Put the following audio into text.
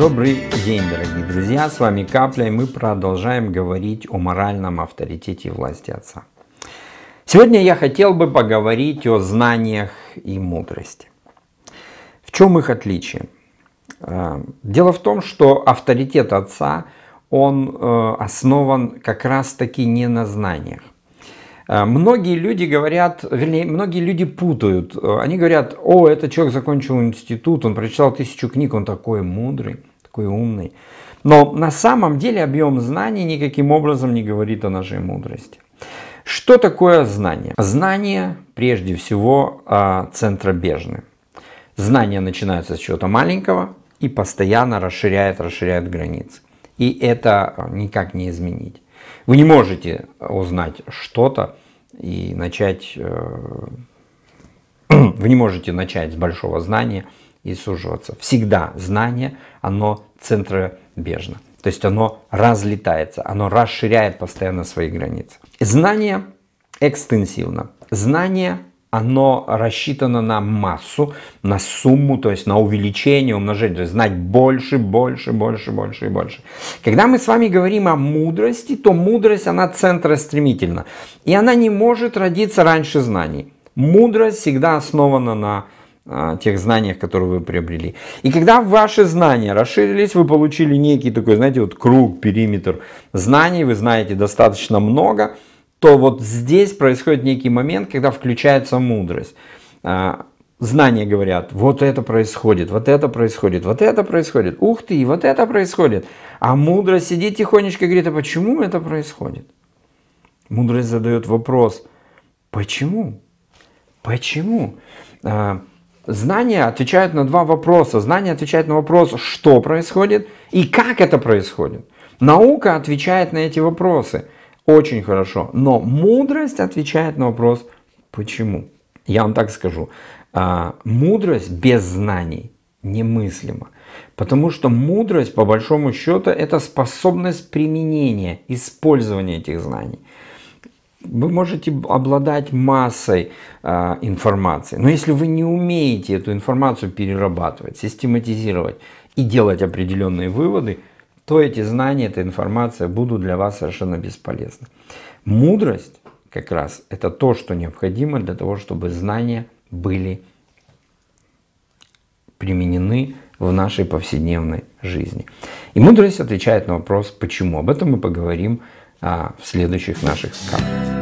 Добрый день, дорогие друзья, с вами Капля, и мы продолжаем говорить о моральном авторитете власти Отца. Сегодня я хотел бы поговорить о знаниях и мудрости. В чем их отличие? Э, дело в том, что авторитет Отца, он э, основан как раз таки не на знаниях. Э, многие люди говорят, вернее, многие люди путают. Э, они говорят, о, этот человек закончил институт, он прочитал тысячу книг, он такой мудрый, такой умный. Но на самом деле объем знаний никаким образом не говорит о нашей мудрости. Что такое знание? Знание, прежде всего, э, центробежны. Знание начинается с чего-то маленького и постоянно расширяет, расширяет границы. И это никак не изменить. Вы не можете узнать что-то и начать... Э, вы не можете начать с большого знания и суживаться. Всегда знание, оно центробежно. То есть оно разлетается, оно расширяет постоянно свои границы. Знание экстенсивно. Знание оно рассчитано на массу, на сумму, то есть на увеличение, умножение, то есть знать больше, больше, больше, больше и больше. Когда мы с вами говорим о мудрости, то мудрость, она центростремительна, и она не может родиться раньше знаний. Мудрость всегда основана на а, тех знаниях, которые вы приобрели. И когда ваши знания расширились, вы получили некий такой, знаете, вот круг, периметр знаний, вы знаете достаточно много – то вот здесь происходит некий момент, когда включается мудрость. А, знания говорят, вот это происходит, вот это происходит, вот это происходит, ух ты, вот это происходит. А мудрость сидит тихонечко и говорит, а почему это происходит? Мудрость задает вопрос, почему? Почему? А, знания отвечают на два вопроса. Знания отвечают на вопрос, что происходит и как это происходит. Наука отвечает на эти вопросы. Очень хорошо. Но мудрость отвечает на вопрос «почему?». Я вам так скажу. А, мудрость без знаний немыслима. Потому что мудрость, по большому счету, это способность применения, использования этих знаний. Вы можете обладать массой э, информации, но если вы не умеете эту информацию перерабатывать, систематизировать и делать определенные выводы, то эти знания, эта информация будут для вас совершенно бесполезны. Мудрость как раз это то, что необходимо для того, чтобы знания были применены в нашей повседневной жизни. И мудрость отвечает на вопрос «почему?». Об этом мы поговорим а, в следующих наших кадрах.